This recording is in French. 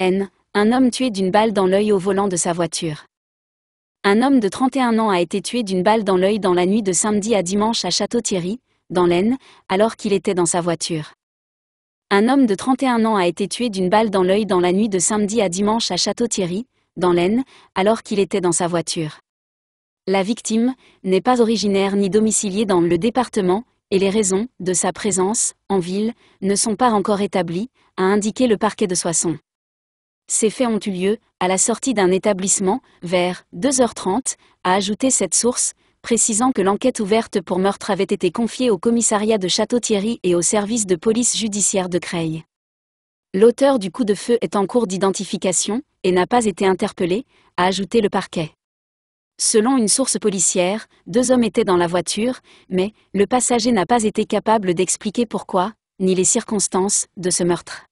Un homme tué d'une balle dans l'œil au volant de sa voiture. Un homme de 31 ans a été tué d'une balle dans l'œil dans la nuit de samedi à dimanche à Château-Thierry, dans l'Aisne, alors qu'il était dans sa voiture. Un homme de 31 ans a été tué d'une balle dans l'œil dans la nuit de samedi à dimanche à Château-Thierry, dans l'Aisne, alors qu'il était dans sa voiture. La victime n'est pas originaire ni domiciliée dans le département, et les raisons de sa présence en ville ne sont pas encore établies, a indiqué le parquet de Soissons. Ces faits ont eu lieu, à la sortie d'un établissement, vers 2h30, a ajouté cette source, précisant que l'enquête ouverte pour meurtre avait été confiée au commissariat de Château-Thierry et au service de police judiciaire de Creil. L'auteur du coup de feu est en cours d'identification et n'a pas été interpellé, a ajouté le parquet. Selon une source policière, deux hommes étaient dans la voiture, mais le passager n'a pas été capable d'expliquer pourquoi, ni les circonstances, de ce meurtre.